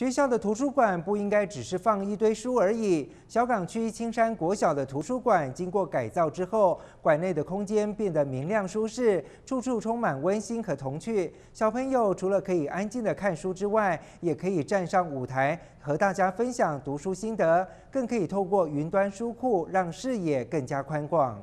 学校的图书馆不应该只是放一堆书而已。小港区青山国小的图书馆经过改造之后，馆内的空间变得明亮舒适，处处充满温馨和童趣。小朋友除了可以安静的看书之外，也可以站上舞台和大家分享读书心得，更可以透过云端书库让视野更加宽广。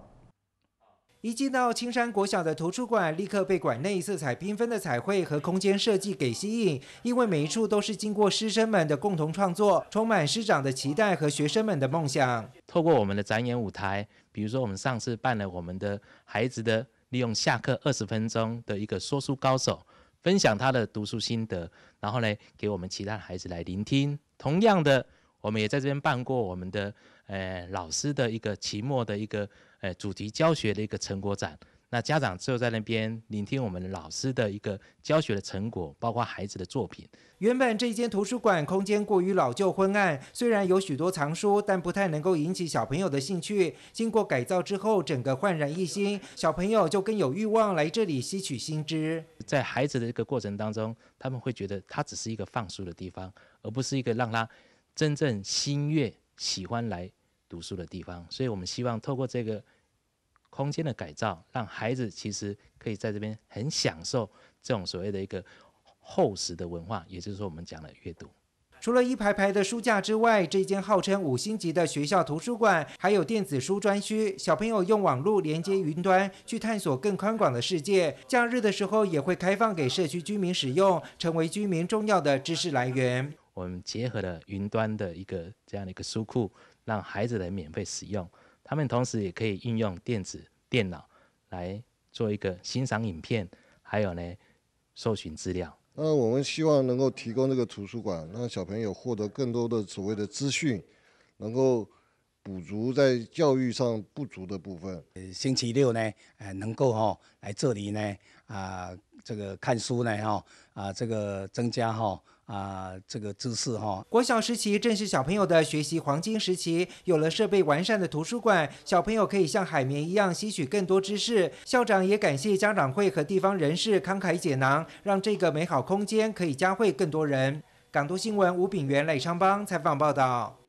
一进到青山国小的图书馆，立刻被馆内色彩缤纷的彩绘和空间设计给吸引，因为每一处都是经过师生们的共同创作，充满师长的期待和学生们的梦想。透过我们的展演舞台，比如说我们上次办了我们的孩子的利用下课二十分钟的一个说书高手，分享他的读书心得，然后呢，给我们其他孩子来聆听。同样的。我们也在这边办过我们的呃老师的，一个期末的一个呃主题教学的一个成果展，那家长就在那边聆听我们老师的一个教学的成果，包括孩子的作品。原本这间图书馆空间过于老旧昏暗，虽然有许多藏书，但不太能够引起小朋友的兴趣。经过改造之后，整个焕然一新，小朋友就更有欲望来这里吸取新知。在孩子的这个过程当中，他们会觉得它只是一个放书的地方，而不是一个让他。真正心悦喜欢来读书的地方，所以我们希望透过这个空间的改造，让孩子其实可以在这边很享受这种所谓的一个厚实的文化，也就是说我们讲的阅读。除了一排排的书架之外，这间号称五星级的学校图书馆还有电子书专区，小朋友用网络连接云端，去探索更宽广的世界。假日的时候也会开放给社区居民使用，成为居民重要的知识来源。我们结合了云端的一个这样的一个书库，让孩子来免费使用。他们同时也可以运用电子电脑来做一个欣赏影片，还有呢，搜寻资料。那我们希望能够提供这个图书馆，让小朋友获得更多的所谓的资讯，能够补足在教育上不足的部分。星期六呢，呃，能够哈来这里呢，啊，这个看书呢，哈，啊，这个增加哈。啊，这个姿势哈！国小时期正是小朋友的学习黄金时期，有了设备完善的图书馆，小朋友可以像海绵一样吸取更多知识。校长也感谢家长会和地方人士慷慨解囊，让这个美好空间可以教会更多人。港都新闻吴炳元、赖昌邦采访报道。